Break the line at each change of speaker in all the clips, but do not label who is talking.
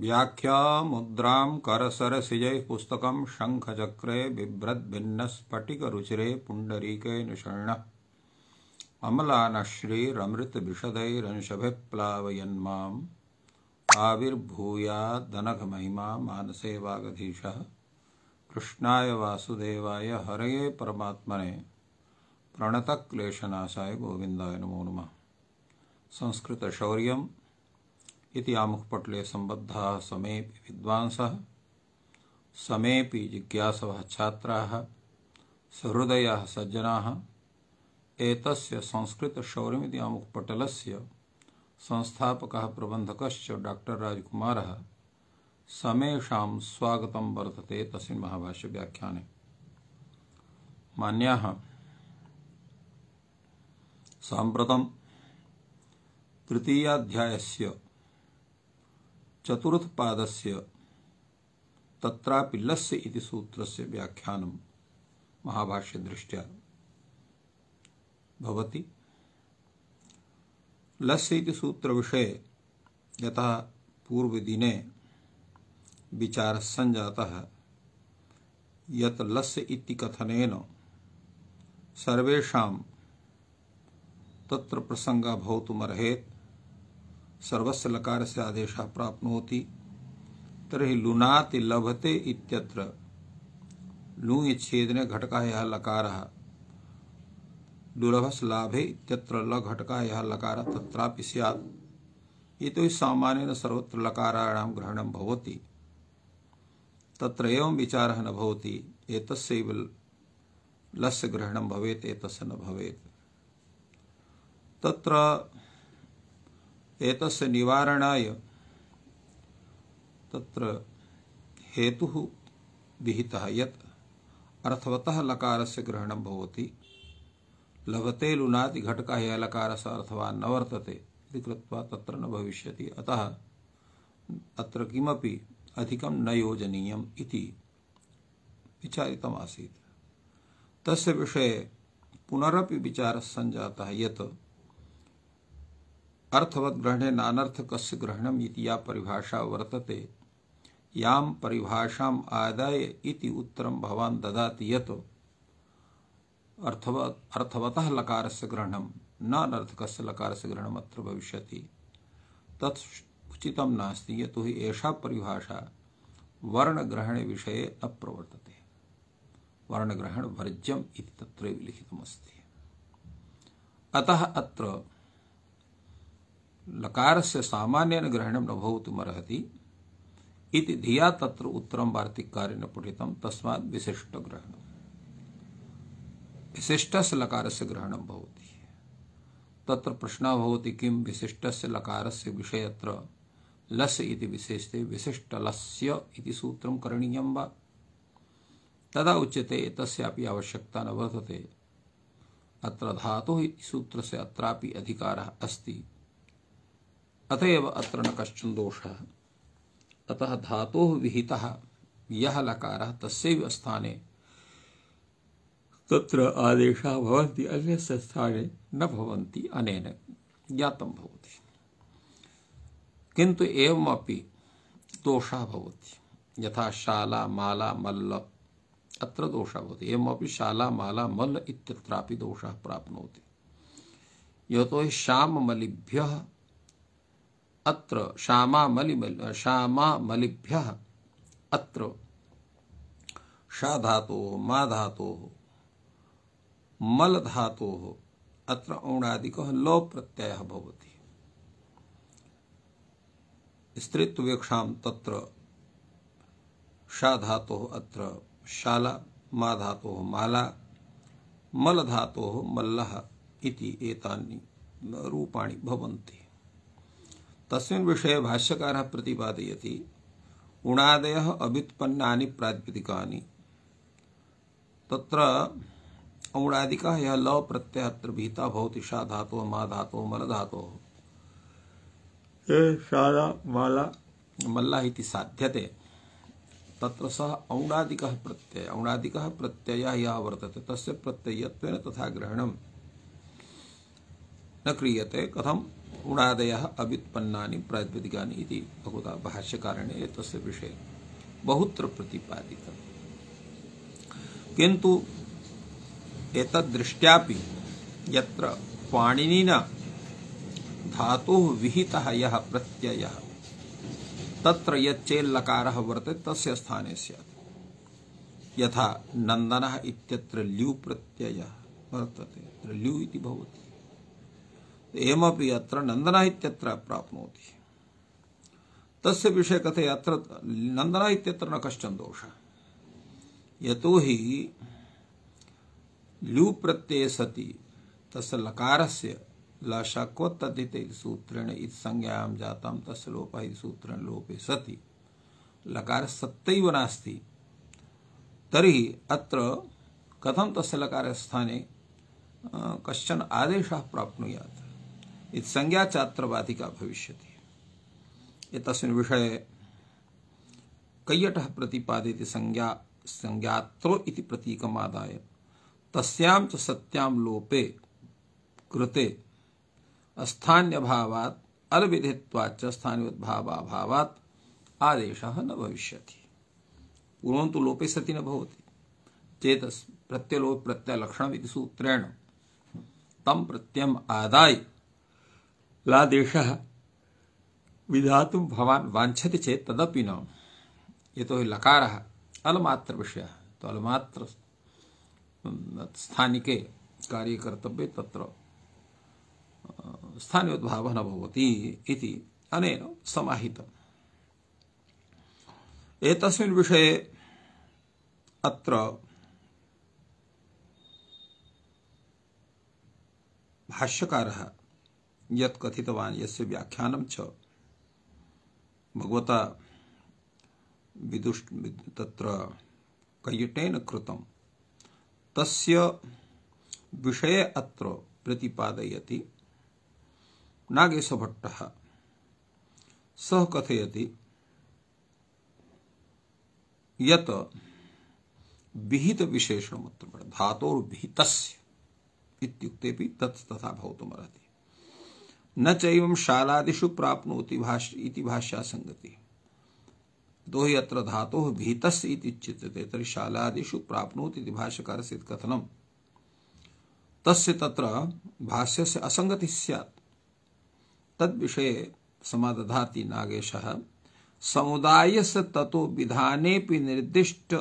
व्याख्यामुद्रां करसरसिजैः पुस्तकं शङ्खचक्रे बिभ्रद्भिन्नस्फटिकरुचिरे पुण्डरीके निषण्णः अम्लानश्रीरमृतविशदैरंशभिप्लावयन्माम् आविर्भूयादनघमहिमा मानसे वागधीश कृष्णाय वासुदेवाय हरये परमात्मने प्रणतक्लेशनाशाय गोविंदाय नमो नमः संस्कृतशौर्यम् इति आमुखपटले सम्बद्धः समे विद्वांसः समेऽपि जिज्ञासवः छात्राः सहृदयाः सज्जनाः एतस्य संस्कृतशौर्यमिति आमुखपटलस्य संस्थापक प्रबंधक डॉक्टर राजकुमार समेषां स्वागत वर्तते तस्मिन् महाभाष्यव्याख्याने मान्याः तृतीयाध्याय से चतुर्थ पादस्य तत्रापि लस्य इति सूत्रस्य व्याख्यानं महाभाष्यदृष्ट्या भवति लस्य इति सूत्र सूत्रविषये यतः पूर्वदिने विचारः सञ्जातः यत लस्य इति कथनेन सर्वेषां तत्र प्रसङ्गः भवितुमर्हेत् सर्वस्य लकार से आदेश प्राप्त होती तरी लुनाति लभते इत्यत्र छेद ने घटका यह लकार दुर्लभस लाभे इत्यत्र ल घटका यह लकार तत्रापि स्यात् ये तो सामान्य सर्वत्र लकाराणाम ग्रहणम भवति तत्र एवं विचार न भवति एतस्यैव लस्य ग्रहणं भवेत् एतस्य न भवेत् तत्र एतस्य निवारणाय तत्र हेतुः विहितः यत् अर्थवतः लकारस्य ग्रहणं भवति लभते लुनाति घट का यह लकार न वर्तते इति कृत्वा तत्र न भविष्यति अतः अत्र किमपि अधिकं न योजनीयम् इति विचारितमासीत् तस्य विषये पुनरपि विचारः सञ्जातः यत् अर्थवत ग्रहणे नानर्थ कस्य ग्रहणम या परिभाषा वर्तते याम परिभाषाम आदाय इति उत्तरम भवान ददाति यत अर्थवत अर्थवतः लकार से ग्रहणम नानर्थ कस्य लकार से ग्रहणम अत्र भविष्यति तत् उचितम नास्ति यतो हि एषा परिभाषा वर्ण ग्रहण विषय न प्रवर्तते वर्ण ग्रहण वर्ज्यम इति तत्र लिखितमस्ति अतः अत्र लकारस्य सामान्येन ग्रहणं न भवितुमर्हति इति धिया तत्र उत्तरम न उत्तरं वार्तिककारेण पठितं तस्मात् विशिष्टग्रहणं विशिष्टस्य लकारस्य ग्रहणं भवति तत्र प्रश्न बहुत प्रश्नः विशिष्ट से लकार से विषय लस् इति विशेषते विशिष्टलस्य इति सूत्र करणीय वा तदा उच्यते एतस्यापि आवश्यकता न वर्तते अत्र धातु सूत्र से अत्रापि अधिकारः अस्ति अतएव अत्र न कश्चन दोषः अतः धातोः विहितः यह लकारः तस्यैव स्थाने तत्र आदेशाः भवन्ति अन्यस्य स्थाने न भवन्ति अनेन ज्ञातं भवति किन्तु एवमपि दोषः भवति यथा शाला माला मल्ल अत्र दोषः भवति एवमपि शाला माला मल्ल इत्यत्रापि दोषः प्राप्नोति यतो हि श्याममलिभ्यः अत्र श्यामा मलि श्यामा मलिभ्य अत्र शा धातो मा धातो मल धातो अत्र औणादिक लो प्रत्यय भवति स्त्रीत्वेक्षा तत्र शा धातो अत्र शाला मा धातो माला मल धातो मल्लः इति एतानि रूपाणि भवन्ति तस्मिन् विषये भाष्यकारः प्रतिपादयति उणादयः अव्युत्पन्नानि प्रातिपदिकानि तत्र औणादिकः यः लव प्रत्यय अत्र भीता भवति शा धातो मा धातो मल धातुः शाला माला मल्ला इति साध्यते तत्र सः औणादिकः प्रत्यय औणादिकः प्रत्ययः यः वर्तते तस्य प्रत्ययत्वेन तथा ग्रहणं न क्रियते कथम गुणादय अभ्युत्पन्ना प्रातिपदिका बहुता बहुधा भाष्यकारणे विषय बहुत बहुत्र किंतु एक एतद्दृष्ट्यापि यत्र पाणिनिना धातुः विहितः यः प्रत्ययः तत्र यच्चेल्लकारः वर्तते तस्य स्थाने स्यात् यथा नन्दनः इत्यत्र ल्यु प्रत्ययः वर्तते ल्यु इति भवति एमपि अत्र नन्दनः इत्यत्र प्राप्नोति तस्य विषये कथे अत्र नन्दनः इत्यत्र न कश्चन दोषः यतो हि लु प्रत्यय सति तस्य लकारस्य लशक्वत्तद्धिते इति सूत्रेण इति संज्ञायां जातां तस्य लोपः इति सूत्रेण लोपे सति लकार सत्तैव नास्ति तर्हि अत्र कथं तस्य लकारस्थाने कश्चन आदेशः प्राप्नुयात् इत संज्ञा छात्रवाधिका भविष्य एक विषय कैयट प्रतिपादित संज्ञा संज्ञात्रो इति प्रतीकमादाय तस्याम च सत्याम लोपे कृते स्थान्य भावात स्थान्यभावात् स्थानीय भावाभावात आदेश न भविष्य पूर्व तो लोपे सती न भवति चेत् प्रत्यलोप प्रत्यलक्षण सूत्रेण तम प्रत्यम आदाय लादेश विधा भवान वाछति चेत तदपि न ये तो लकार अलमात्र विषय तो अलमात्र स्थानिके कार्य कर्तव्य तत्र स्थानीय उद्भाव न भवति इति अनेन समाहितम् एतस्मिन् विषये अत्र भाष्यकारः यत कथितवान यस्य व्याख्यानम च भगवता विदुष्ट तत्र कयटेन कृतम तस्य विषय अत्र प्रतिपादयति भट्ट सह कथयति यत विहित विशेषणमत्र धातोर्विहितस्य इत्युक्तेपि तत् तथा भवितुमर्हति न चैवम शालादिषु प्राप्नोति भाष इति भाष्या संगति दो ही अत्र धातु भीतस इति चित्यते तर्हि शालादिषु प्राप्नोति इति भाष्यकार से कथनम तस्य तत्र भाष्य से असंगति स्यात् तद्विषये समादधाति नागेशः समुदायस्य ततो विधानेपि निर्दिष्ट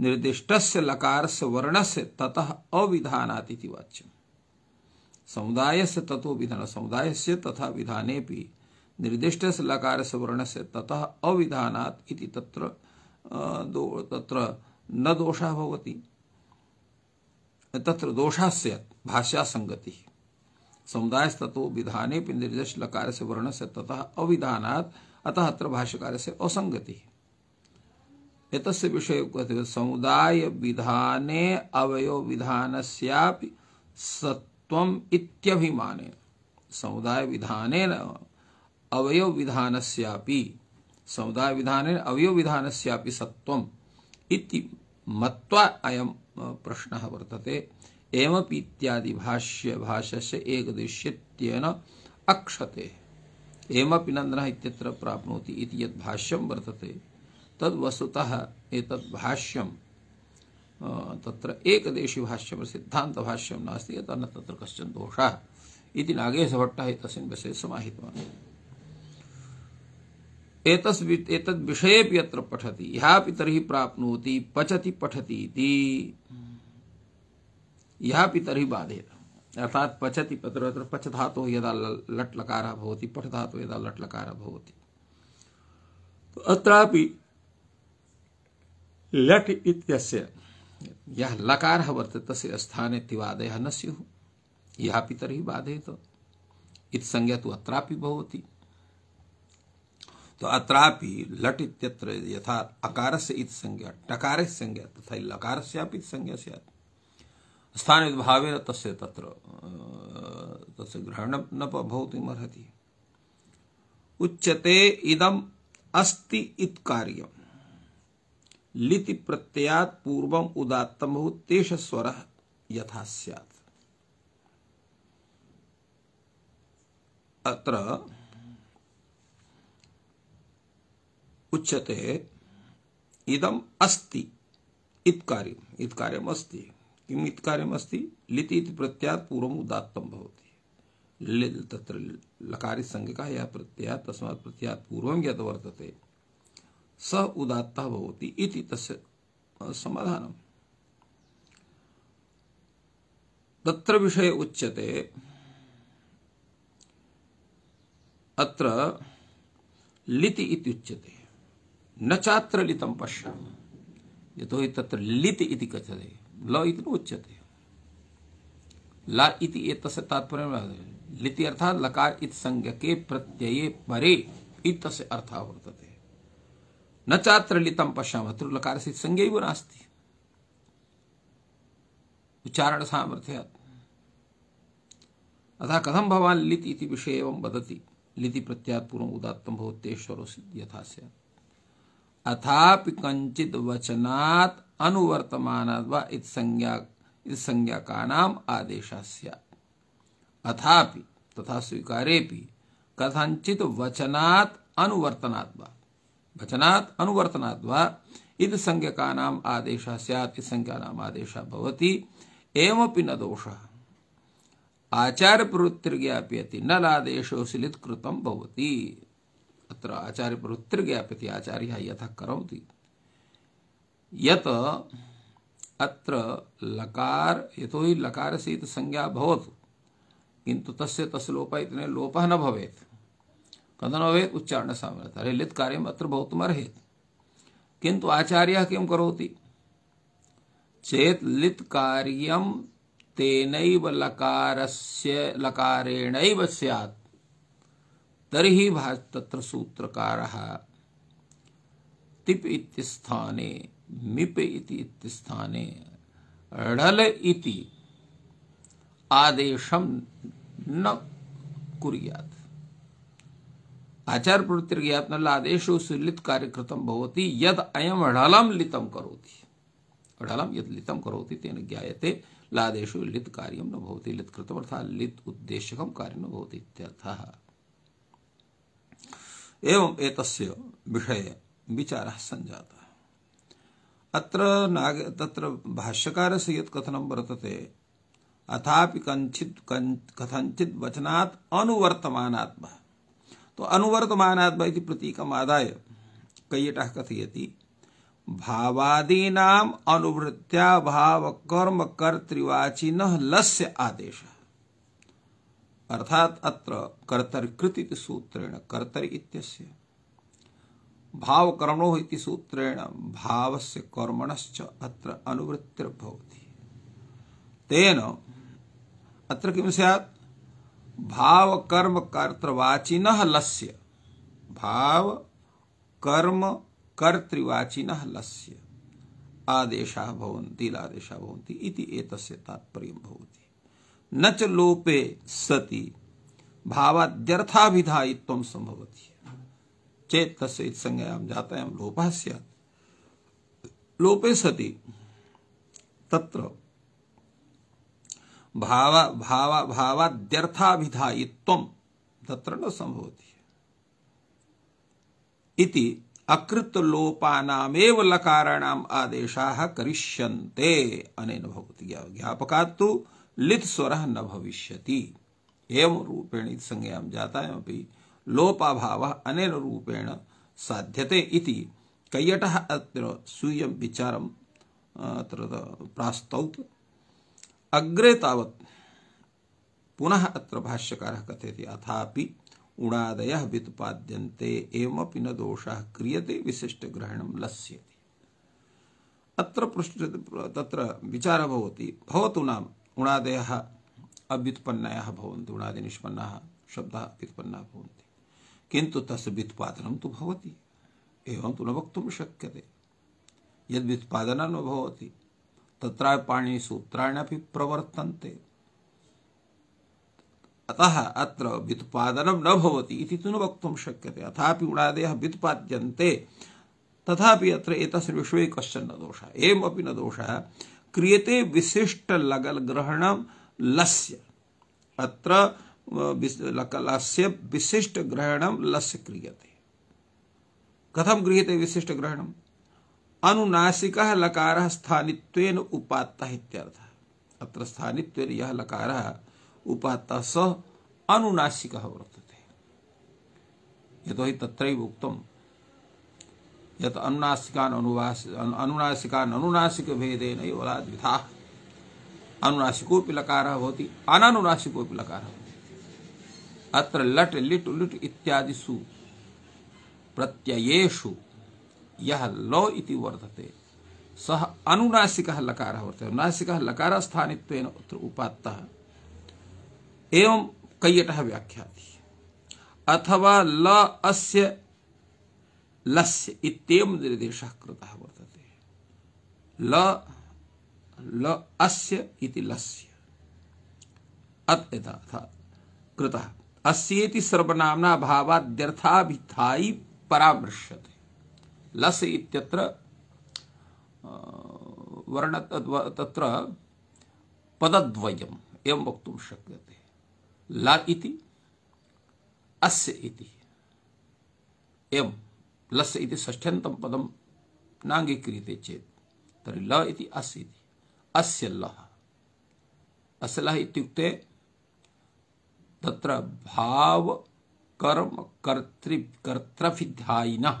निर्दिष्टस्य लकारस्य वर्णस्य ततः अविधानात् इति वाच्यम् समुदाय से तथो विधान समुदाय से तथा विधाने भी निर्दिष्ट से लकार सवर्ण से तथा अविधानात इति तत्र दो तत्र न दोषा भवति तत्र दोषा से भाषा संगति समुदाय से तत्व विधाने भी निर्दिष्ट लकार से वर्ण से तथा अविधानात अतः अत्र भाष्यकार से असंगति एक विषय समुदाय विधाने अवयो विधान सत्य तम इत्यभिमान समुदाय विधान अवयव विधान समुदाय विधान अवयव विधान सत्व इति मत्वा अयम प्रश्न वर्तते एमपि इत्यादि भाष्य एक दृश्यन अक्षते एमपि नन्दनः इत्यत्र प्राप्नोति इति यद्भाष्यं वर्तते तद्वस्तुतः भाष्यम तत्र एकदेशीभाष्यं सिद्धान्तभाष्यं नास्ति यतः न तत्र कश्चन दोषः इति नागेशभट्टः एतस्मिन् विषये समाहितवान् एतस् एतद्विषयेपि यत्र पठति यापि पचति पठति इति पचति यदा लट् लकारः पठ पठधातुः यदा लट लकार तो अत्रापि लट् इत्यस्य यह लकार है वर्त से स्थाने तिवादय न स्यु यह पितर ही बाधे तो। इत संज्ञा तो अत्रापि बहुत तो अत्रापि लट इत्यत्र यथा अकार से इत संज्ञा टकार संज्ञा तथा लकार से आप इत संज्ञा से स्थान भावे तस्य तत्र तस्य ग्रहण न बहुत ही मरहती उच्चते इदम अस्ति इत कार्यम लिति प्रत्यात पूर्वम उदात्तम हो तेष स्वर यथा सत अत्र उच्यते इदम अस्ति इत कार्य इत कार्यम अस्ति किम इत कार्यम अस्ति लिति इत प्रत्यात पूर्वम उदात्तम भवति तत्र लकारित संज्ञ का यह प्रत्यात तस्मात् प्रत्यात पूर्वम यद वर्तते स उदात्ता भवति इति तस्य समाधानम् तत्र विषय उच्यते अत्र लिति इति उच्यते न चात्र लितं यतो हि तत्र लिति इति कथ्यते ल इति न उच्यते ला इति एतस्य तात्पर्यं लिति अर्थात् लकार इति संज्ञके प्रत्यये परे इत्यस्य अर्थः वर्तते न चात्र लितम पश्यामत्र लकार से संज्ञा ही वो नास्ती उच्चारण सामर्थ्य अतः कथम भवान लित इति विषय एवं बदति लिति प्रत्यात पूर्व उदात्तम भवतेश्वरो यथा से अथापि कंचित वचनात् अनुवर्तमानात् वा इत संज्ञा इस संज्ञा का नाम आदेशः अथापि तथा स्वीकारेपि कथंचित वचनात् अनुवर्तनात् वा वचनात् अनुवर्तनात् वा इद संज्ञकानाम आदेश स्यात् इस संज्ञानाम आदेश भवती एवमपि न दोष आचार्य प्रवृत्तिर्ज्ञाप्यति नल आदेशो कृतम भवती अत्र आचार्य प्रवृत्तिर्ज्ञाप्यति आचार्य यथा करोति यत अत्र लकार यतो ही लकार से संज्ञा भवत किंतु तस्य तस्य लोपः इतने लोप न भवेत कथन तदनवेद उच्चारण सामर्थ्य अरे लित कार्य अत्र बहुत भौतमर्हेत किंतु आचार्य किम करोति चेत लित कार्यम तेन लकार से लकारेण तर्हि तरी तत्र सूत्रकार तिप इत्यस्थाने मिप इति इत्यस्थाने ढल इति आदेशं न कुर्यात् आचार प्रवृत्ति आदेश सुलित कार्यकृत भवती यद अयम ढलम लितम करोति ढलम यद लितम करोति तेन ज्ञायते लादेशो लित कार्यम न भवती लित कृतम अर्थात लित उद्देश्य कार्य न भवती इत्यर्थः एवं एक विषय विचार संजात अत्र नाग तत्र भाष्यकार से यद कथनं वर्तते अथापि कञ्चित् कथित वचनात् अनुवर्तमान आत्मा तो अनुवर्तमानाद्वैति प्रतीकम आदाय कईयटा कथयति भावादीनाम अनुवृत्त्या भाव कर्म कर्तृवाचिन लस्य आदेश अर्थात अत्र कर्तर्कृति सूत्रेण कर्तरि इत्यस्य भाव कर्मणो इति सूत्रेण भावस्य कर्मणश्च अत्र अनुवृत्तिर्भवति तेन अत्र किं स्यात् भाव कर्म कर्तवाचिन लस्य भाव कर्म कर्तवाचिन लस्य आदेशा भवन्ति लादेशा भवन्ति इति एतस्य तात्पर्य भवति न च लोपे सति भावाद्यर्थाभिधायित्वं संभवति चेत तस्य इत्संज्ञायां जातायां लोपः स्यात् लोपे सति तत्र भाव भाव भावाद्यर्थाभिधायित्व तत्र न संभवती है इति अकृत लकाराणाम आदेशाः करिष्यन्ते अनेन भवति ज्ञापकात् लित स्वरः न भविष्यति एवं रूपेण संज्ञायां जातायामपि लोपाभावः अनेन रूपेण साध्यते इति कैयटः अत्र स्वीयं विचारं अत्र प्रास्तौत् अग्रे तावत् पुनः अत्र भाष्यकारः कथयति अथापि उणादयः व्युत्पाद्यन्ते एवमपि न दोषा क्रियते विशिष्टग्रहणं लस्यति अत्र पृष्ठ तत्र विचारः भवति भवतु नाम उणादयः अव्युत्पन्नयः भवन्ति उणादिनिष्पन्नाः शब्दाः व्युत्पन्नाः भवन्ति किन्तु तस्य व्युत्पादनं तु भवति एवं तु न वक्तुं शक्यते यद् न भवति तत्र पाणिसूत्राण्यपि प्रवर्तन्ते अतः अत्र व्युत्पादनं न भवति इति तु न वक्तुं शक्यते अथापि उणादयः व्युत्पाद्यन्ते तथापि अत्र एतस्मिन् विषये कश्चन न दोषः एवमपि न दोषः क्रियते विशिष्ट लगल विशिष्टलगलग्रहणं लस्य अत्र लस्य विशिष्टग्रहणं लस्य क्रियते कथम कथं विशिष्ट विशिष्टग्रहणं अनुनासिक लकार स्थानित्व उपात्ता इत्यर्थ अत्र स्थानित्व यह लकार उपात्ता स अनुनासिक वर्त थे यतो हि तत्र उक्तम् यत् अनुनासिकान् अनुवास अनुनासिकान् अनुनासिक भेदेन वला द्विधा लकार होती अनुनासिको अननुनासिकोऽपि लकारः अत्र लट् लिट् लुट् इत्यादिषु प्रत्ययेषु यह लो इति वर्धते सह अनुनासिक लकार वर्तते नासिक लकार स्थानित्व अत्र उपात्तः एवं कैयटः व्याख्या अथवा ल अस्य लस्य इतम निर्देश कृत वर्तते ल ल अस्य इति लस्य अत यथा कृतः अस्येति सर्वनाम्ना भावाद्यर्थाभिधायी परामृश्यते लस इत्यत्र वर्ण तत्र पदद्वयम् एवं वक्तुं शक्यते ल इति अस्य इति एवं लस् इति षष्ठ्यन्तं पदं नाङ्गीक्रियते चेत् तर्हि ल इति अस्य अस्य लः अस्य लः इत्युक्ते तत्र भाव कर्म कर्तृ कर्तृभिध्यायिनः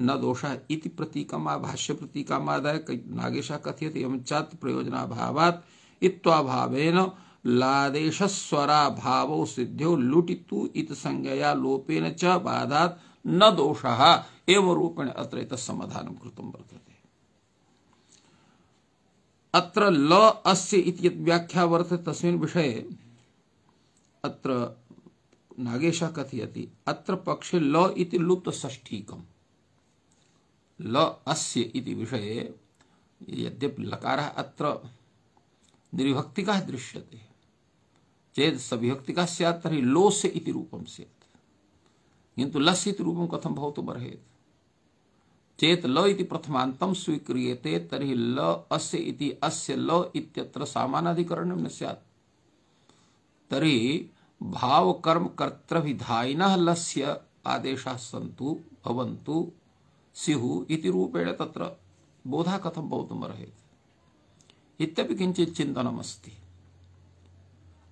न दोष इति प्रतीकमा भाष्य प्रतीकमादाय नागेश कथयति एवं चात प्रयोजना भावात इत्वाभावेन लादेश स्वरा भाव सिद्ध्यो लुटितु इत संज्ञया लोपेन च बाधात न दोषः एवं रूपेण अत्र एतत् समाधानं कृतं वर्तते अत्र ल अस्य इति व्याख्या वर्तते तस्मिन् विषये अत्र नागेश कथयति अत्र पक्षे ल इति लुप्त षष्ठीकम् ल अस्य इति विषये यद्यपि लकारः अत्र निर्विभक्तिकः दृश्यते चेत् सविभक्तिकः स्यात् तर्हि लोस्य इति रूपं स्यात् किन्तु लस् इति रूपं कथं भवितुमर्हेत् चेत् ल इति प्रथमान्तं स्वीक्रियते तर्हि ल अस्य इति अस्य ल इत्यत्र सामानाधिकरणं न स्यात् तर्हि भावकर्मकर्तृभिधायिनः लस्य आदेशाः सन्तु भवन्तु सिहु इति रूपेण तत्र बोधः कथं भवितुमर्हेत् इत्यपि किञ्चित् चिन्तनमस्ति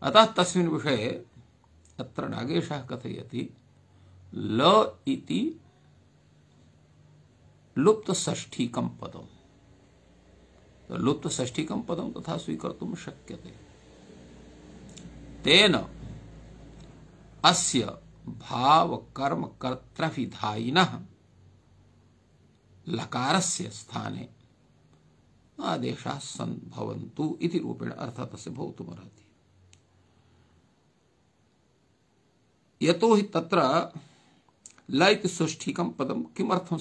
अतः तस्मिन् विषये अत्र नागेशः कथयति ल इति लुप्तषष्ठीकं पदम् लुप्तषष्ठीकं पदं तथा स्वीकर्तुं शक्यते तेन अस्य भावकर्मकर्तृभिधायिनः लकारस्य स्थाने आदेशाः सन् भवन्तु इति रूपेण अर्थः तस्य भवितुमर्हति यतो हि तत्र ल इति षष्ठिकं पदं किमर्थं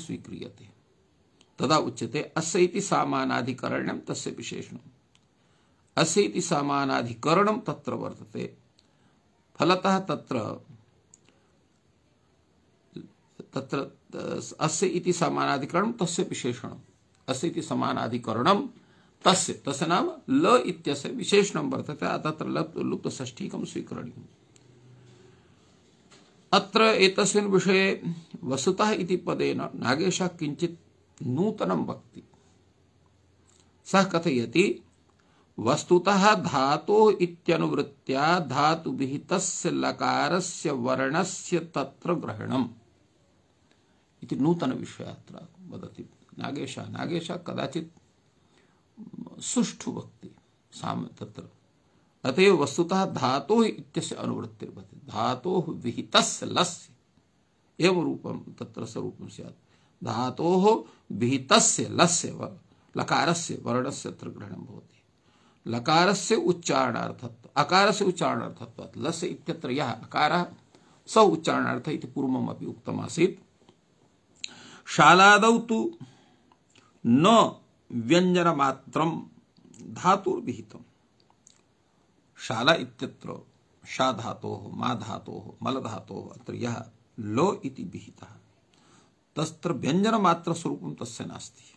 तदा उच्यते अस्य इति सामानाधिकरण्यं तस्य विशेषणम् अस्य इति तत्र वर्तते फलतः तत्र तत्र अस्य इति समानाधिकरणं तस्य विशेषणम् अस्य इति समानाधिकरणं तस्य तस्य नाम ल इत्यस्य विशेषणं वर्तते तत्र लुप्त लुप्तषष्ठीकं स्वीकरणीयम् अत्र एतस्मिन् विषये वसुतः इति पदेन नागेशः किञ्चित् नूतनं वक्ति सः कथयति वस्तुतः धातोः इत्यनुवृत्त्या धातुभिः तस्य लकारस्य वर्णस्य तत्र ग्रहणम् इति नूतनविषयः अत्र वदति नागेश नागेश कदाचित् सुष्ठु वक्ति साम तत्र अतएव वस्तुतः धातो इत्यस्य अनुवृत्तिर्भवति धातोः विहितस्य लस्य एवं रूपं तत्र स्वरूपं स्यात् धातोः विहितस्य लस्य वर, लकारस्य वर्णस्य अत्र ग्रहणं भवति लकारस्य उच्चारणार्थत्व अकारस्य उच्चारणार्थत्वात् लस्य इत्यत्र यः अकारः स उच्चारणार्थ इति पूर्वमपि उक्तमासीत् शालाद तो न व्यंजन मात्र धातु विहित शाला इत्यत्र शा धातो मा धातो मल धातो अत्र यह लो इति विहितः तस्त्र व्यंजन मात्र स्वरूप तस्य नास्ति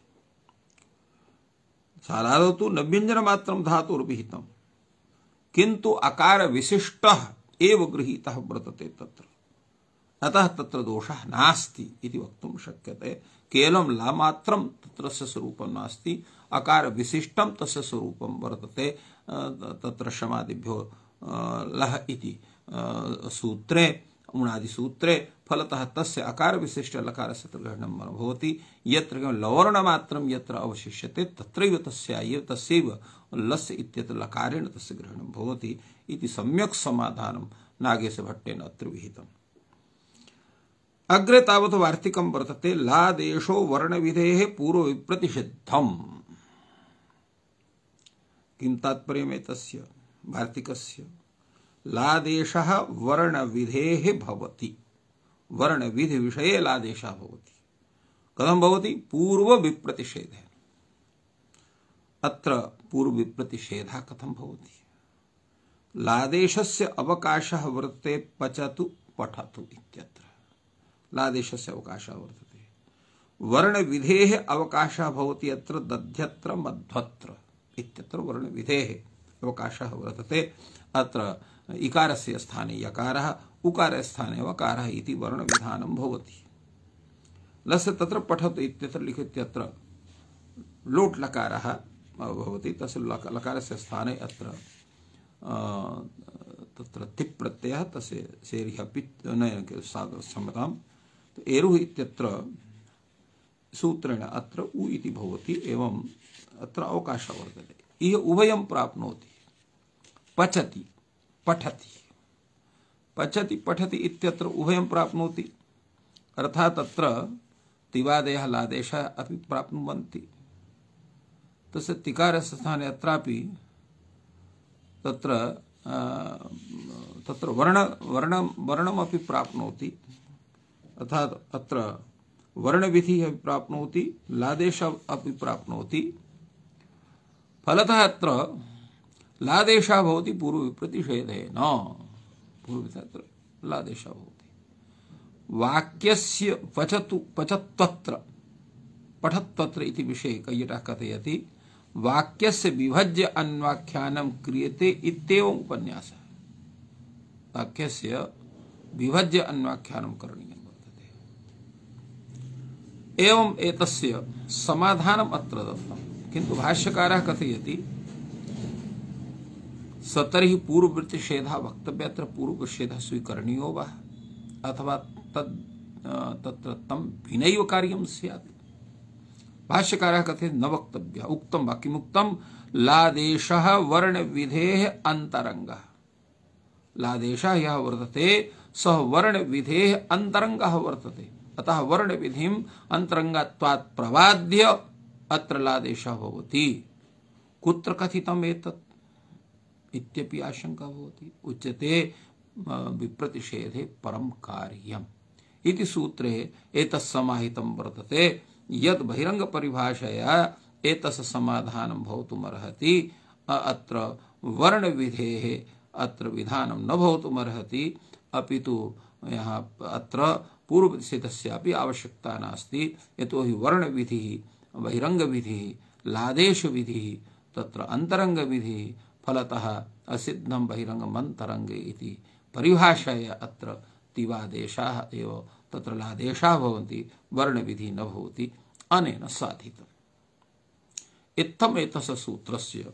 शालाद तो न व्यंजन मात्र धातु धातुर्विहितम किंतु अकार विशिष्ट एव गृहीतः वर्तते तत्र अतः तत्र दोषः नास्ति इति वक्तुं शक्यते केवलं लामात्रं तत्रस्य स्वरूपं नास्ति अकारविशिष्टं तस्य स्वरूपं वर्तते तत्र शमादिभ्यो लह इति सूत्रे उणादिसूत्रे फलतः तस्य अकारविशिष्टलकारस्य त्रिग्रहणं भवति यत्र किं लवर्णमात्रं यत्र अवशिष्यते तत्रैव तस्यैव तस्यैव लस्य इत्यत्र लकारेण तस्य ग्रहणं भवति इति सम्यक् समाधानं नागेशभट्टेन अत्र विहितम् अग्रे तावत वार्तिकं वर्तते ला देशो वर्ण लादेशो वर्णविधेः पूर्वविप्रतिषिद्धम् किं तात्पर्यमेतस्य वार्तिकस्य लादेशः वर्णविधेः भवति वर्णविधिविषये लादेशः भवति कथं भवति पूर्वविप्रतिषेधेन अत्र पूर्व पूर्वविप्रतिषेधः कथं भवति लादेशस्य अवकाशः वर्तते पचतु पठतु इत्यत्र लादेश लादेशस्य अवकाशः वर्तते वर्णविधेः अवकाशः भवति अत्र दध्यत्र मध्वत्र इत्यत्र वर्ण विधे अवकाश वर्तते अत्र इकार से स्थाने यकार उकार स्थाने वकारः वर्ण विधान होती लस तत्र पठत इत्यत्र लिखित्यत्र लोट लकार होती तस लकार से स्थाने अत्र तत्र तिप् प्रत्ययः तस्य शेरिः पित् न क्षम्यताम् तो एरुः सूत्रेण अत्र उ इति भवति एवं अत्र अवकाशः वर्तते इह उभयं प्राप्नोति पचति पठति पचति पठति इत्यत्र उभयं प्राप्नोति अर्थात् अत्र तिवादयः लादेशः अपि प्राप्नुवन्ति तस्य तिकारस्य स्थाने अत्रापि तत्र तत्र वर्ण वर्ण वर्णमपि प्राप्नोति अर्थात अत्र वर्ण विधि प्राप्त लादेश अपि प्राप्नोति फलतः अत्र लादेशा भवति पूर्व विप्रतिषेधेन पूर्व अत्र वाक्यस्य वचतु पचत्वत्र पठत्वत्र इति विषय कैयटः कथयति वाक्यस्य विभज्य अन्वाख्यानं क्रियते इत्येवम् उपन्यासः वाक्यस्य विभज्य अन्वाख्यानं करणीयम् एवं एतस्य समाधानम अत्र दत्तम किंतु भाष्यकार कथयति सतरी पूर्व प्रतिषेध वक्तव्य अत्र पूर्व प्रतिषेध स्वीकरणीय वह अथवा तद तत्र तम विनैव कार्यम स्यात् भाष्यकार कथित न वक्तव्य उक्तम बाकी मुक्तम लादेश वर्ण विधे अंतरंग लादेश यह वर्तते सह वर्ण विधे अंतरंग वर्तते अतः वर्ण विधि अंतरंगा प्रवाद्य अत्र लादेश भवति कुत्र कथितम इत्यपि आशंका होती उच्यते विप्रतिषेधे परम कार्यम इति सूत्रे एतत्समाहितं वर्तते यद यद् परिभाषया एतस्य समाधानं भवितुमर्हति अत्र वर्ण विधे अत्र विधानं न भवितुमर्हति अपि यहाँ अत्र पूर्व से आवश्यकता नास्ति यतो बहिरंग विधि लादेश विधि तत्र अंतरंग विधि फलतः असिद्धं बहिरङ्गमन्तरङ्गे इति परिभाषाय अत्र तिवादेशा एव तत्र लादेशाः भवन्ति विधि न भवति अनेन साधितम् इत्थम् एतस्य सूत्रस्य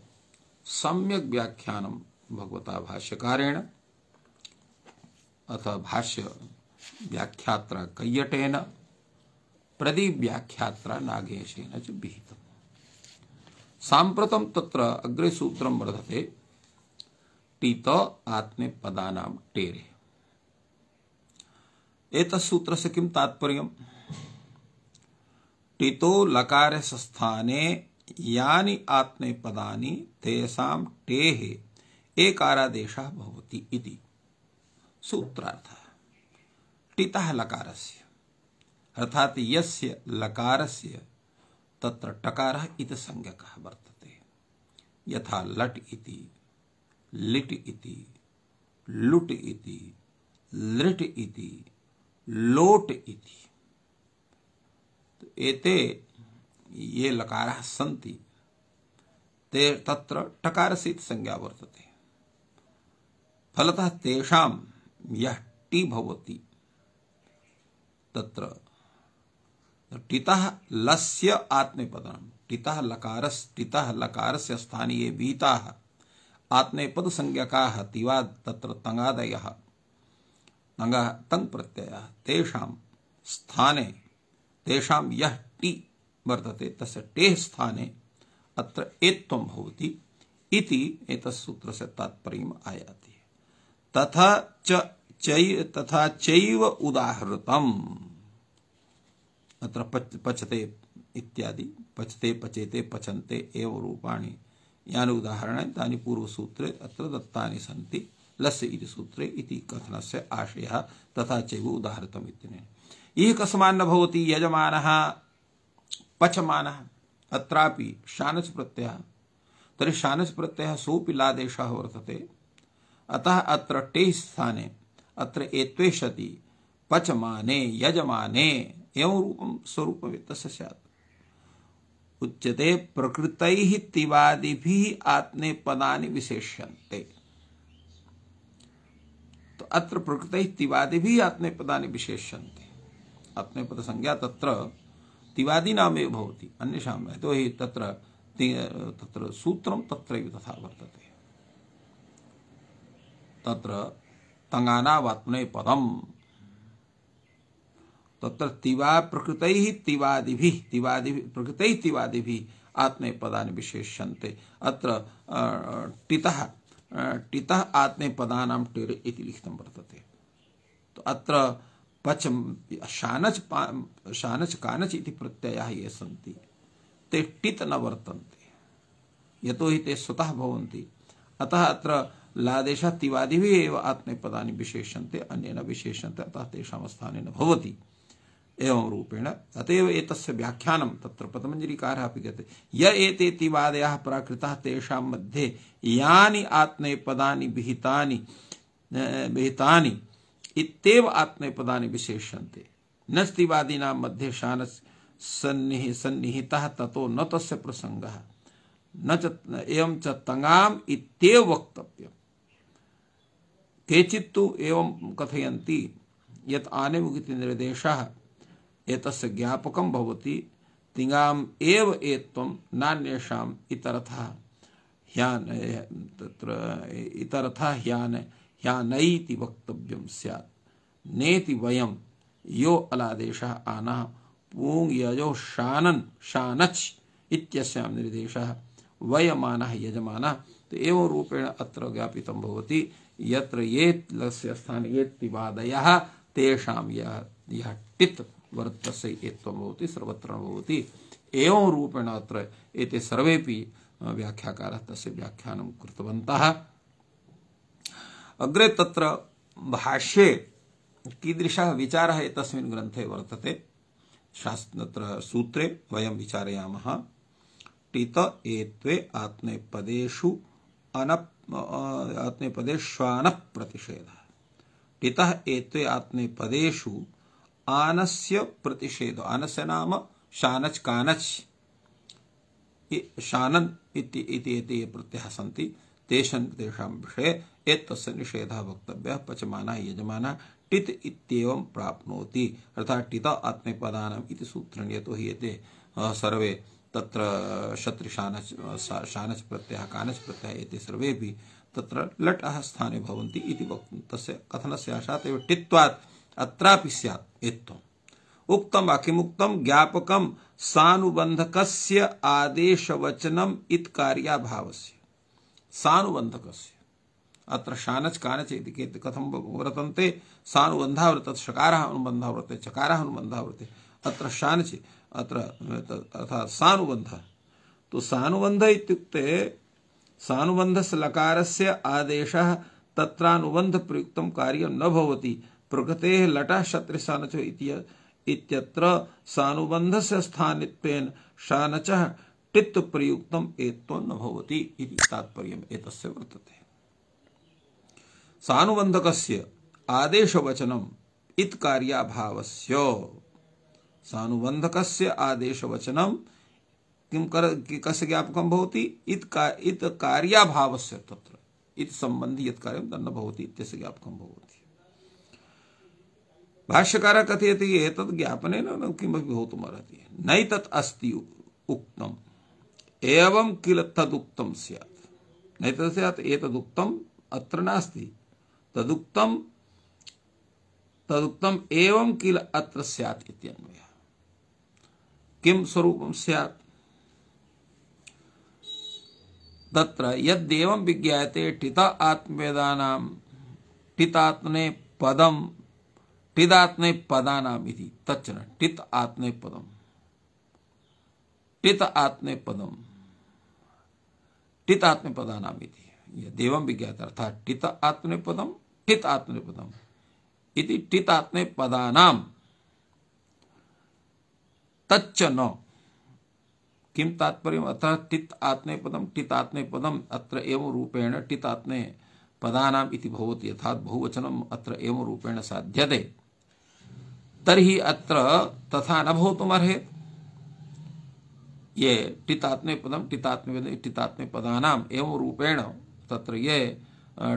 सम्यक् व्याख्यानं भगवता भाष्यकारेण अथ भाष्य व्याख्यात्र कैयटेन प्रदिव्याख्यात्र नागेशेन च विहितम् सांप्रतम तत्र अग्रे सूत्र वर्धते टीत आत्मे पदा टेरे एक सूत्र से किम तात्पर्य टीतो लकार संस्थाने यानी आत्मे पदानि तेसाम टेहे एकारादेशः इति सूत्रार्थः लकार से अर्थात यस्य लकार से तत्र टकार इत संज्ञक वर्तते यथा लट इति लिट इति लुट इति लृट इति लोट इति तो एते ये लकार सन्ति ते तत्र टकार से संज्ञा वर्तते फलतः तेषां यः टी भवती तत्र लस्य आत्मपदनम टितः लकारस टितः लकारस्य स्थानीय भीताः आत्मपद संज्ञकाः तिवा तत्र तङादयः तङः तङ् प्रत्ययः तेषां स्थाने तेषां वर्तते तस्य स्थाने अत्र भवति इति सूत्रस्य आयाति तथा च चै तथा चैव उदाहृतम अत्र पच, पचते इत्यादि पचते पचेते पचन्ते एव रूपाणि यानि उदाहरणानि तानि पूर्वसूत्रे अत्र दत्तानि सन्ति लस्य इति सूत्रे इति कथनस्य आशयः तथा चैव उदाहृतम् इत्यनेन यः कस्मान् न भवति यजमानः पचमानः अत्रापि शानच् प्रत्ययः तर्हि शानच् प्रत्ययः सोऽपि लादेशः वर्तते अतः अत्र टे स्थाने अत्र एत्वेशति पचमाने यजमाने एवं रूपम स्वरूप सैत् उच्यते प्रकृत तिवादि भी आत्मे पदानि विशेष्यन्ते तो अत्र प्रकृत तिवादि भी आत्मे पदानि विशेष्यन्ते आत्मे पद संज्ञा तत्र तिवादि नामे भवति अन्येषां यतो हि तत्र तत्र सूत्रं तत्रैव तथा वर्तते तत्र तंगाना वात्मने पदम तत्र तिवा प्रकृत ही तिवादि भी तिवादि प्रकृत ही तिवादि भी आत्मे पदान विशेष्यन्ते अत्र टितः टितः आत्मे पदानाम टिर इति लिखितं वर्तते तो अत्र पच शानच शानच कानच इति प्रत्ययाः ये सन्ति ते टित न वर्तन्ते यतो हि ते स्वतः भवन्ति अतः अत्र लादेशा तिवादि भी एवं आत्मनेपदानि विशेषन्ते अन्येन विशेषन्ते अतः तेषाम् स्थानेन भवति एवं रूपेण अतएव एक व्याख्यानं तत्र पतमञ्जरिकारः अपि गते य एते तिवादयः प्राकृताः तेषां मध्ये यानि आत्मनेपदानि विहितानि विहितानि इत्येव आत्मनेपदानि विशेष्यन्ते न तिवादीनां मध्ये शानस् ततो न तस्य प्रसङ्गः न च एवं च तङाम् इत्येव वक्तव्यम् केचित्तु एवं कथयन्ति यत् निर्देशः एतस्य ज्ञापकं भवति तिङाम् एव एत्वं नान्येषाम् इतरथा ह्यान तत्र इतरथा ह्यान ह्यानैति वक्तव्यं स्यात् नेति वयं यो अलादेशः आनः पूङ् यजो शानन् शानच् इत्यस्यां निर्देशः वयमानः यजमानः एवं रूपेण अत्र ज्ञापितं भवति यत्र ये लस्य स्थान ये वादयः तेषाम यह यह टित वर्तसे एत्वम भवति सर्वत्र भवति एवं रूपेण अत्र एते सर्वे व्याख्याकार तस्य व्याख्यान कृतवन्तः अग्रे तत्र भाष्ये कीदृश विचार एक ग्रंथे वर्तते शास्त्र सूत्रे वयं विचारयामः टित एत्वे आत्मे आत्मनेपदेषु अनप आत्मनेपदेष्वानप्रतिषेध इतः एते आत्मनेपदेषु आनस्य प्रतिषेध आनस्य नाम शानच कानच शानन इति इति इति ये प्रत्यय सी तेषां तेषां विषये एतस्य निषेधः वक्तव्यः पचमानः यजमानः टित इत्येवं प्राप्नोति अर्थात् टित आत्मनेपदानाम् इति सूत्रेण यतो हि एते सर्वे तत्र शत्रिशानच शानच प्रत्ययः कानच प्रत्ययः एते भी तत्र लटः स्थाने भवन्ति इति वक्तुं तस्य कथनस्य आशात् एव टित्वात् अत्रापि स्यात् एत्वम् उक्तं सानुबंधकस्य आदेश ज्ञापकं इत कार्या भावस्य सानुबंधकस्य अत्र शानच कानच इति केत कथं वर्तन्ते सानुबन्धावृत शकारः अनुबन्धावृते चकारः अनुबन्धावृते अत्र शानच अत्र अर्थात सानुबंध तो सानुबंध इत्युक्ते सानुबन्धस्य लकारस्य तत्रानुबंध प्रयुक्त कार्य न भवति प्रकृते लटः शत्रिसानचो सानचो इत्यत्र सानुबंध से स्थानित्वेन शानच टित् प्रयुक्त एत्व न भवति इति तात्पर्य एतस्य वर्तते सानुबंधकस्य आदेश वचनम इत कार्याभावस्य सानुबंधक आदेश वचनम किम कर कस्य ज्ञापकम भवति इत का इत कार्याभाव से तत्र इत संबंधी यद कार्य तन्न बहुत इत्यस्य ज्ञापकं भवति भाष्यकार ये एतद् ज्ञापन न किमपि भवितुमर्हति नै तत् अस्ति उक्तम् एवं किल तदुक्तं स्यात् नै तत् ये तदुक्तम अत्र नास्ति तदुक्तम तदुक्तम एवं किल अत्र स्यात् इत्यन्वयः किम स्वरूप स्यात् तत्र यद्देवं विज्ञायते टिता आत्मवेदानां टितात्मने पदम टिदात्मने पदानाम इति तच्चन टित आत्मने पदम टित आत्मने पदम टित आत्मने पदानाम इति यह देवं विज्ञात अर्थात टित आत्मने पदम टित आत्मने पदम इति टित आत्मने नाम तच्च न किम तात्पर्य अतः टित आत्मे पदम टित आत्मे पदम अत्र एवं रूपेण टित आत्मे पदानाम इति भवति यथात बहुवचनम अत्र एवं रूपेण साध्यते तर्हि अत्र तथा न भवितुम् अर्हेत् ये टितात्मे पदम टितात्मे टितात्मे पदानाम एवं रूपेण तत्र ये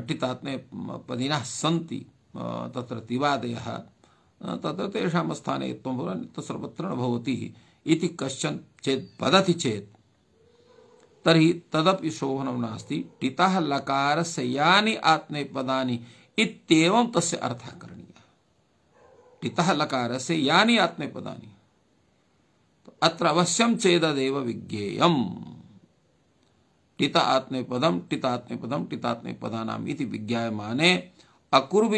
टितात्मे पदिनः सन्ति तत्र तिवादयः तत्र तेषां स्थाने त्वं भव सर्वत्र न भवति इति कश्चन चेत् वदति चेत् तर्हि तदपि शोभनं नास्ति टितः लकारस्य यानि आत्मनेपदानि इत्येवं तस्य अर्थः करणीयः टितः लकारस्य यानि आत्मनेपदानि अत्र अवश्यं चेददेव विज्ञेयम् टित आत्मनेपदं टितात्मनेपदं टितात्मनेपदानाम् इति विज्ञायमाने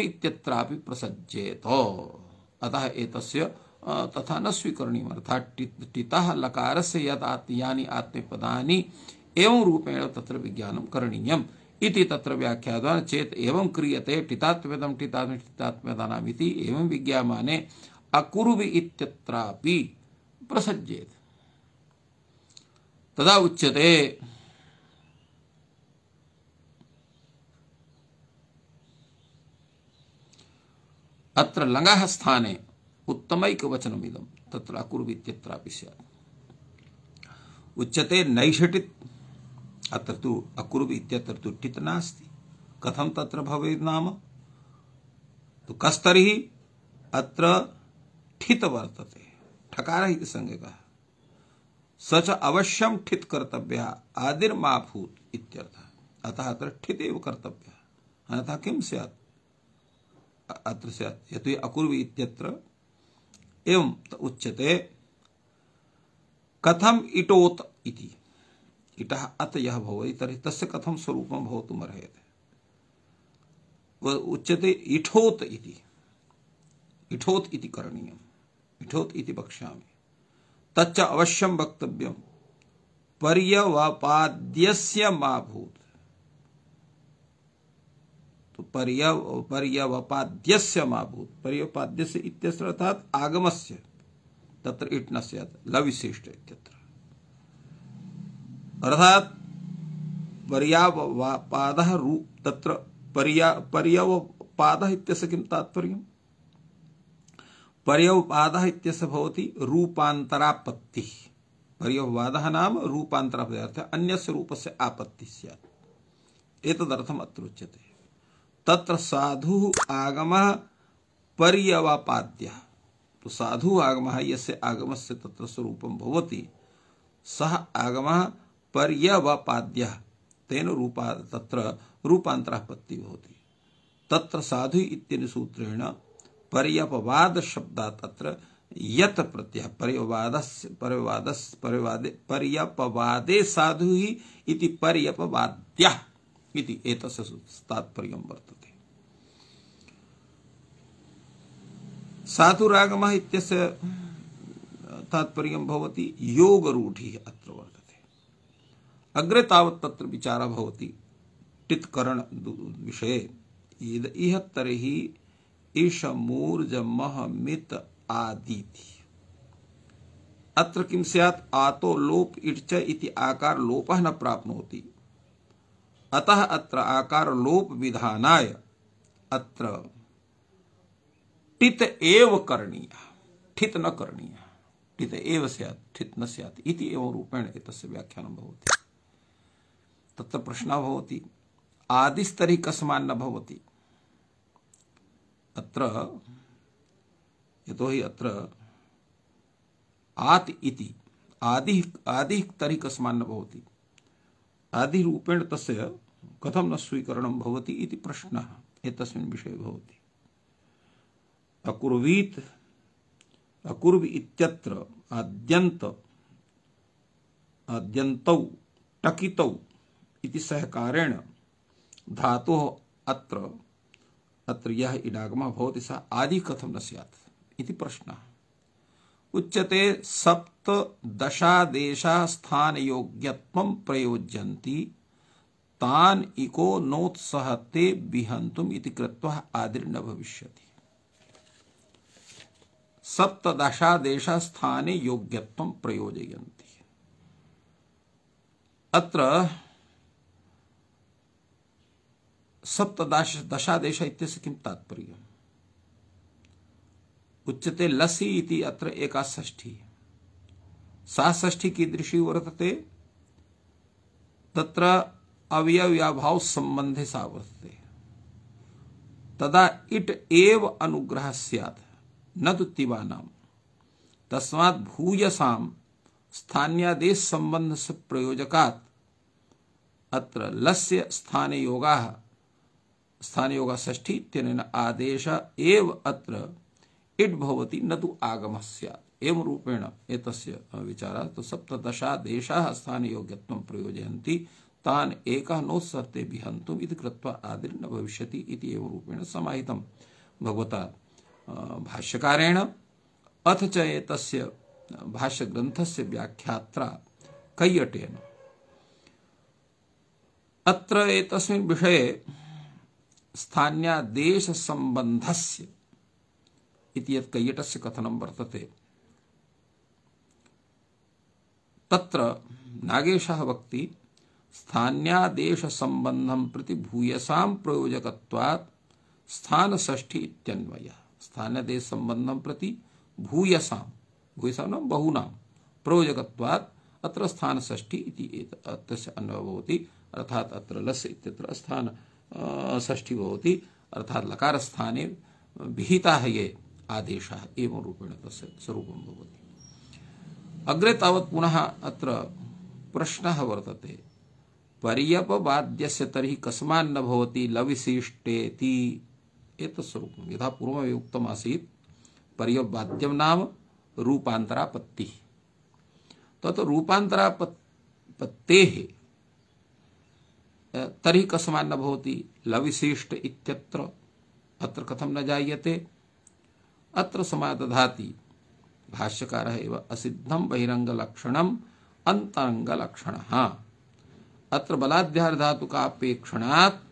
इत्यत्रापि प्रसज्येत अतः एतस्य तथा न स्वीकरणीय अर्थात टितः लकार से यद यानी आत्मपदानि एवं रूपेण तत्र विज्ञानं करणीयम् इति तत्र व्याख्याद्वारा चेत एवं क्रियते टितात्वेदं टितात्म टितात्मेदानामिति एवं विज्ञामाने अकुरुवि इत्यत्रापि प्रसज्येत तदा उच्यते अत्र लङः स्थाने उत्तमैकवचनमिदं तत्र अकुर्वीत्यत्रापि स्यात् उच्यते नैषटि अत्र तु अकुर्व इत्यत्र तु टित् नास्ति कथं तत्र भवेत् तो कस्तरी अत्र ठित वर्तते ठकार ही संज्ञकः स च अवश्यं ठित कर्तव्य आदिर्मा भूत इत्यर्थः अतः अत्र ठित कर्तव्य अन्यथा किम स्यात् अत्र स्यात् यतो इत्यत्र एवं उच्यते कथम इटोत इति इटः अत यः भवति तर्हि तस्य कथं स्वरूपं भवितुमर्हति उच्यते इठोत इति इठोत इति करणीयम् इठोत इति वक्ष्यामि तच्च अवश्यं वक्तव्यं पर्यवपाद्यस्य मा भूत् तो पर्यव पर्यवपाद्यस्य मा भूत पर्यवपाद्यस्य इत्यस्त्र अर्थात आगमस्य तत्र इटनस्य लविशिष्ट इत्यत्र अर्थात पर्यावपादः रूप तत्र पर्या पर्यवपादः इत्यस्य किं तात्पर्यम् पर्यवपाद इत्यस्य भवति रूपान्तरापत्तिः पर्यवपाद नाम रूपान्तरापत्तिः अर्थात् अन्यस्य रूपस्य आपत्ति स्यात् एतदर्थम् अत्र उच्यते तत्र साधु आगम पर्यवापाद्य तो साधु आगम आगम से तत्र स्वरूपम भवति सह आगम पर्यवापाद्य तेन रूपा तत्र रूपांतरापत्ति होती तत्र साधु इतने सूत्रेण पर्यपवाद शब्दात् तत्र यत प्रत्यय पर्यवाद पर्यवाद पर्यवादे पर्यपवादे साधु ही इति पर्यपवाद्यः इति एतस्य तात्पर्यं वर्तते साधुरागमः इत्यस्य तात्पर्यं भवति योगरूढिः अत्र वर्तते अग्रे तावत् तत्र विचारः भवति टित्करणविषये यद् इह तर्हि ईशमूर्जमः मित आदिति अत्र किं स्यात् आतो लोप इट्च इति आकार लोपः न प्राप्नोति अतः अत्र आकार लोप विधानाय अत्र टित एव करणीय ठित न करणीय ठित एव स्यात् ठित न स्यात् इति एवं रूपेण एतस्य व्याख्यानं भवति तत्र प्रश्नः भवति आदिस्तर्हि न भवति अत्र यतोहि अत्र आत इति आदि आदि तरी तर्हि कस्मान्न भवति रूपेण तस्य कथं न स्वीकरणं भवति इति प्रश्नः एतस्मिन् विषये भवति अकुर्वीत अकुर्व इत्यत्र आद्यंत आद्यंतौ टकितौ इति सहकारेण धातु अत्र अत्र यह इडागमा बहुत सा आदि कथम न इति प्रश्न उच्यते सप्त दशा देशा स्थान योग्यत्वं प्रयोज्यन्ति तान इको नोत्सहते विहन्तुम इति कृत्वा आदिर्न भविष्यति देश स्थाने योग्यत्व प्रयोजयन्ति अत्र सप्तदश देश इत्यस्य किं तात्पर्यम् उच्यते लसी इति अत्र एकाषष्ठी सा षष्ठी कीदृशी वर्तते तत्र अवयव्याभाव संबंधे सा वर्तते तदा इट एव अनुग्रह स्यात् न दुत्तिवानाम तस्मात् भूयसाम स्थान्यादेश संबंध से प्रयोजकात अत्र लस्य स्थाने योगाः स्थाने योगा षष्ठी तेन आदेश एव अत्र इट भवति न तो आगमः एवं रूपेण एतस्य विचारः तु तो सप्तदशादेशाः स्थानयोग्यत्वं प्रयोजयन्ति तान् एकः नोत्सर्ते विहन्तुम् इति कृत्वा आदिर्न भविष्यति इति एवं रूपेण समाहितं भगवता भाष्यकारेण अथ च एतस्य भाष्यग्रन्थस्य व्याख्यात्रा कैयटेन अत्र एतस्मिन् विषये स्थान्यादेशसम्बन्धस्य इति यत् कैयटस्य कथनं वर्तते तत्र नागेशः वक्ति स्थान्यादेशसम्बन्धं प्रति भूयसां प्रयोजकत्वात् स्थानषष्ठी इत्यन्वयः देश संबंध प्रति भूयसा भूयसा नाम बहुना प्रयोजकत्वात् अत्र स्थान षष्ठी इति अत्यस्य अन्वय भवति अर्थात् अत्र लस इत्यत्र स्थान षष्ठी भवति अर्थात लकार स्थाने विहिताः ये आदेशाः एवं रूपेण तस्य स्वरूपं भवति अग्रे तावत् पुनः अत्र प्रश्नः वर्तते पर्यपवाद्यस्य तर्हि कस्मान्न भवति लविशिष्टेति एतस्वरूपम यथा पूर्व उक्तम आसीत पर्यवाद्यम नाम रूपांतरापत्ति तो, तो रूपांतरापत्ते तरी कसमान न होती लविशिष्ट इत्यत्र अत्र कथम न जायते अत्र समादधाति भाष्यकार एव असिद्धम बहिरंग लक्षणम अंतरंग लक्षण अत्र बलाध्यार धातु का अपेक्षणात्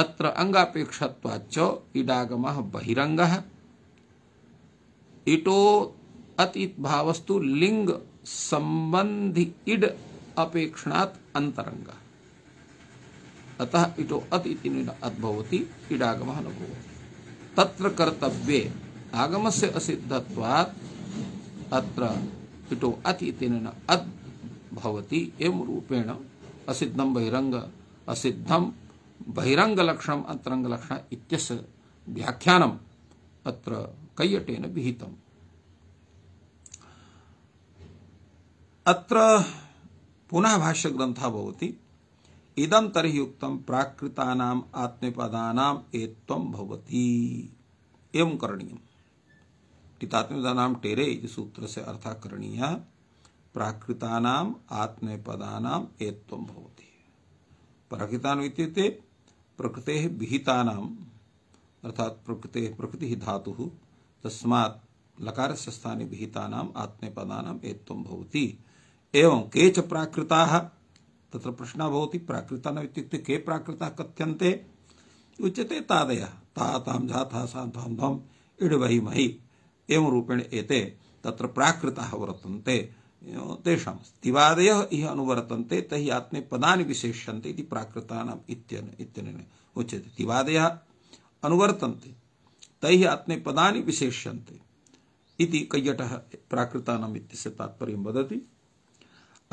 अत्र अंगापेक्षाच इडागम बहिरंग इटो अतीत भावस्तु लिंग संबंधी इड अपेक्षणात् अंतरंग अतः इटो अत इति इडागम न तत्र कर्तव्ये आगमस्य असिद्धत्वात् अत्र इटो अति अद्भवती एवं रूपेण असिद्धम बहिरंग असिद्धम बहिरंग लक्षण अंतरंग लक्षण इत्यस्य व्याख्यानम अत्र कैयटेन विहितम् अत्र पुनः भाष्य ग्रंथः भवति इदं तर्हि उक्तं प्राकृतानाम् आत्मपदानाम् एत्वं भवति एवं करणीयम् टेरे सूत्र से अर्थ करणीय प्राकृतानाम आत्मपदानाम एत्वं भवति इत्युक्ते प्रकृते विहिता अर्थात प्रकृते प्रकृति धातु तस्मा लकार से स्थाने विहिता आत्मपदा भवति एवं के च प्राकृता तत्र प्रश्न बहुत प्राकृता इत्युक्ते के प्राकृता कथ्यन्ते उच्यते तादय ताम तां जातः सा तां धं इडवहि एवं रूपेण एते तत्र प्राकृता वर्तन्ते तेषां इह अनुवर्तन्ते तहि आत्मे पदानि विशेष्यन्ते इति प्राकृतानाम् इत्यन इत्यनेन उच्यते तिवादय अनुवर्तन्ते तहि आत्मे पदानि विशेष्यन्ते इति कैयटः प्राकृतानाम् इत्यस्य तात्पर्यं वदति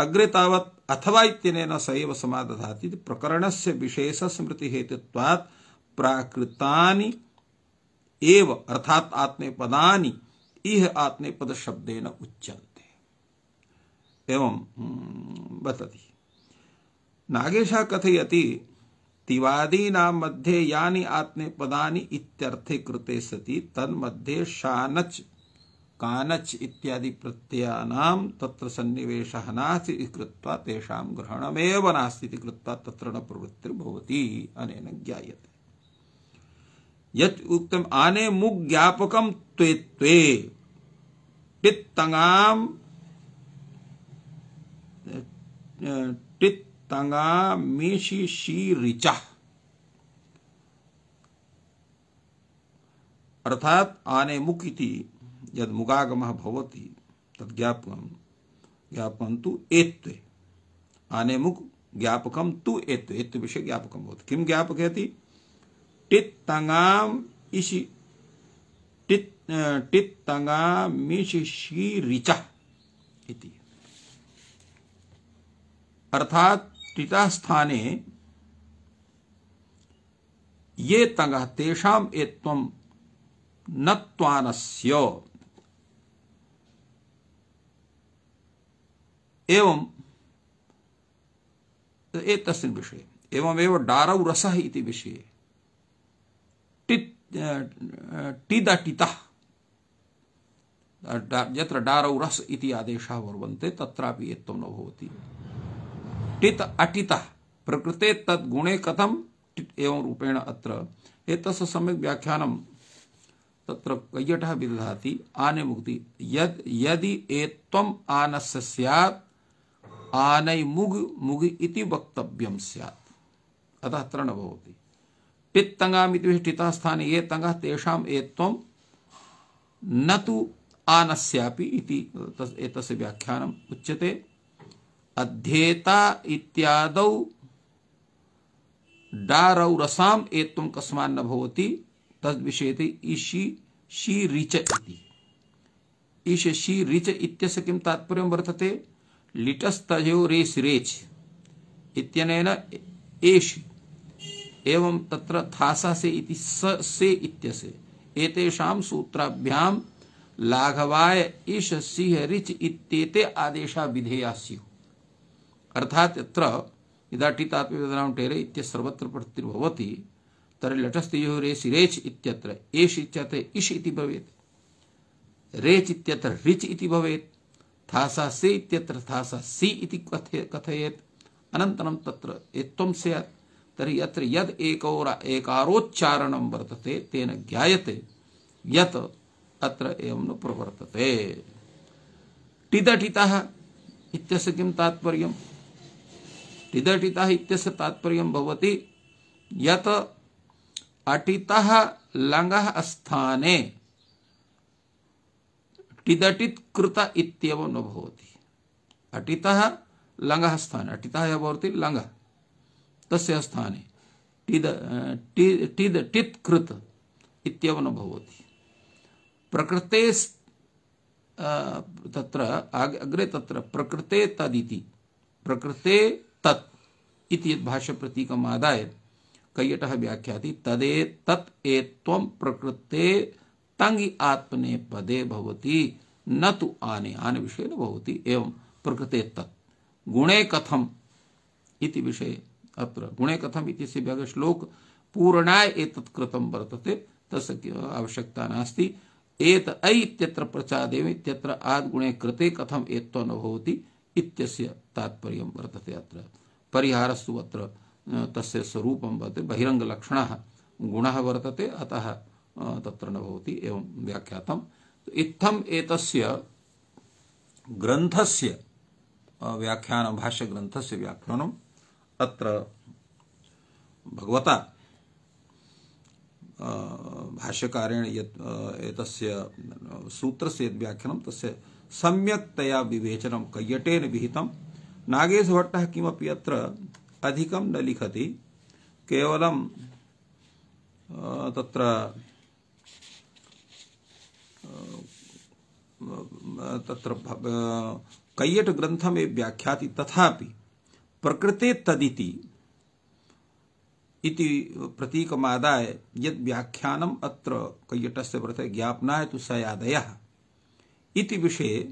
अग्रे तावत् अथवा इत्यनेन स एव समादधाति इति प्रकरणस्य विशेषस्मृतिहेतुत्वात् प्राकृतानि एव अर्थात् आत्मे पदानि इह आत्मे पदशब्देन उच्यन्ते एवं वतति हम्म, नागेशः कथयति तिवादीनां मध्ये यानी यानि पदानी इत्यर्थे कृते सति तन्मध्ये शानच कानच इत्यादि प्रत्ययानां तत्र सन्निवेशः नास्ति इति कृत्वा तेषां ग्रहणमेव नास्ति इति कृत्वा तत्र न प्रवृत्तिर् भवति अनेन ज्ञायते यत् उक्तम् आने मुग् ज्ञापकं त्वे त्वे पित्तङाम् टित मेशी शी ऋचा अर्थात आने मुकिति यद मुगागम भवती तद ज्ञापकम ज्ञापकम तु एत्व आने मुख ज्ञापकम तु एत्व एत्व विषय ज्ञापकम होती किम ज्ञापक है टित इसी टित टित तंगामिश शी ऋचा इति अर्थात टिता स्थाने ये तंग तेषाम एत्वम नत्वानस्य एवं विषय एवं एवमेव डारौ रसः इति विषये टित् टिदटितः यत्र डारौ रस् इति आदेशाः वर्वन्ते तत्रापि एत्वं न भवति टित अटिता प्रकृते तद गुणे कथम एवं रूपेण अत्र एतस्य सम्यक व्याख्यानम तत्र कैयटः विदधाति आने मुक्ति यद यदि एत्वम आनस्य स्यात् आनै मुग मुग इति वक्तव्यम स्यात् अतः अत्र न भवति टित् तङ्गामिति स्थाने ये तङ्गः तेषाम् न तु आनस्यापि इति एतस्य व्याख्यानम् उच्यते अध्येता इत्याद डारौ रसाम एत्वम कस्मान न भवति तद विषयते ईशी शी ऋच ईश शी ऋच इत्यस्य किं तात्पर्यं वर्तते लिटस्तयो रेस रेच इत्यनेन एश एवं तत्र थासा से इति स से इत्यस्य एतेषां सूत्राभ्यां लाघवाय ईश सिंह ऋच इत्येते आदेशा स्यु अर्थात यत्र यदा टीतात्म्यवेदनां टेरे इत्यसर्वत्र प्रत्युर्भवति तर्हि लटस्तयो रेसि रेच् इत्यत्र एष इत्यर्थे इष इति भवेत् रेच इत्यत्र रिच इति भवेत् थासा से इत्यत्र थासा सि इति कथयेत् अनन्तरं तत्र एत्वं स्यात् तर्हि यत्र यद् एकोर एकारोच्चारणं वर्तते तेन ज्ञायते यत् अत्र एवं न प्रवर्तते टिदटितः इत्यस्य किं तात्पर्यम् तिदटिता इत्यस्य तात्पर्यं भवति यत् अटितः लङः स्थाने कृत इत्येव न भवति अटितः लङः स्थाने अटितः एव भवति लङः तस्य स्थाने टिद टिद कृत इत्येव न भवति प्रकृते तत्र अग्रे तत्र प्रकृते तदिति प्रकृते तत् इति यद्भाष्यप्रतीकम् आदाय कैयटः व्याख्याति तदे तत् एत्वं प्रकृते तंगि आत्मने पदे भवति न तु आने आन विषय न भवति एवं प्रकृते तत् गुणे कथम इति विषय अत्र गुणे कथम इति से श्लोक पूर्णाय एतत् कृतं वर्तते तस्य आवश्यकता नास्ति एत ऐ इत्यत्र प्रचादेव इत्यत्र आद्गुणे कृते कथम एत्व न भवति इत्यस्य तात्पर्यं वर्तते अत्र परिहारस्तु अत्र तस्य स्वरूपं वर्तते बहिरङ्गलक्षणः गुणः वर्तते अतः तत्र न भवति एवं व्याख्यातम् तो इत्थम् एतस्य ग्रन्थस्य व्याख्यानं भाष्यग्रन्थस्य व्याख्यानम् अत्र भगवता भाष्यकारेण यत् एतस्य सूत्रस्य यद् व्याख्यानं तस्य सम्यक्तया विवेचन कय्यटेन विहित नागेश भट्ट कि अधिकं न लिखति कवल त्र तत्र कय्यट ग्रंथ में व्याख्या तथा प्रकृते तदिति इति प्रतीकमादाय यद व्याख्यानम अत्र कय्यटस्य प्रति ज्ञापनाय तो सयादय इति विषये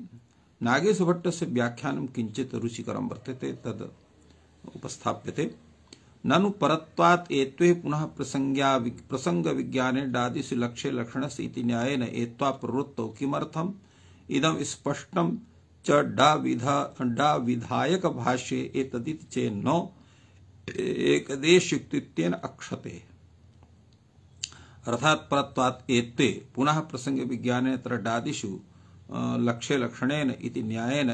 नागेशभट्टस्य व्याख्यानं किञ्चित् रुचिकरं वर्तते तद् उपस्थाप्यते ननु परत्वात् एत्वे पुनः प्रसंज्ञा प्रसङ्गविज्ञाने डादिषु लक्ष्ये लक्षणस्य इति न्यायेन एत्वा प्रवृत्तौ किमर्थम् इदं स्पष्टं च डाविधा डाविधायकभाष्ये एतदिति चेन्न एकदेशयुक्तित्वेन अक्षते अर्थात् परत्वात् एत्वे पुनः प्रसङ्गविज्ञाने तत्र डादिषु लक्ष्य लक्षण इति न्यायेन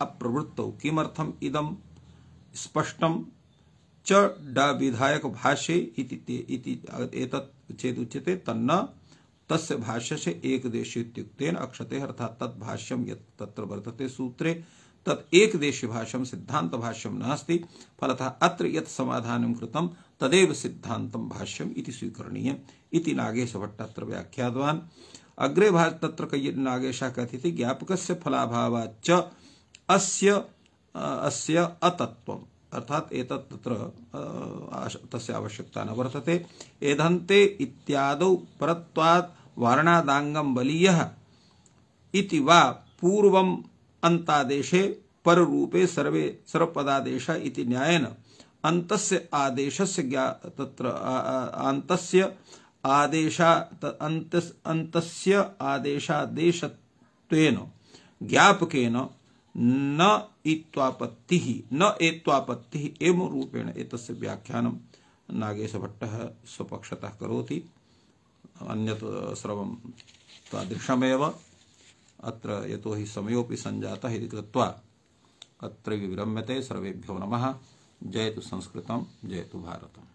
अप्रवृत्त किमर्थम इदम स्पष्टम च ड विधायक भाष्ये इति इति एतत् चेदुच्यते तन्न तस्य भाष्यस्य एकदेशीत्युक्तेन अक्षते अर्थात तत् भाष्यम तत्र वर्तते सूत्रे तत् एक देश भाष्यम सिद्धांत भाष्यम नास्ति फलतः अत्र यत समाधान कृतम तदेव सिद्धांत भाष्यम स्वीकरणीय नागेश भट्ट अत्र व्याख्यातवान् अग्रे भाग तत्र नागेशः कथिति ज्ञापकस्य फलाभावाच्च अस्य अस्य अतत्व अर्थात एतत् तत्र तस्य आवश्यकता न वर्तते एधन्ते इत्यादौ परत्वात् वारणादाङ्गं बलीयः इति वा अंतादेशे अन्तादेशे पररूपे सर्वे सर्वपदादेश न्यायन न्यायेन अन्तस्य आदेशस्य ज्ञा तत्र अन्तस्य आदेशा अंत अंतस्य आदेशादेशत्वेन ज्ञापकेन न इत्वापत्ति न एत्वापत्ति एवं रूपेण एतस्य व्याख्यानं नागेशभट्टः स्वपक्षतः करोति अन्यत् स्रवं तादृशमेव अत्र यतो हि समयोऽपि सञ्जातः इति कृत्वा अत्र विरम्यते सर्वेभ्यो नमः जयतु संस्कृतं जयतु भारतम्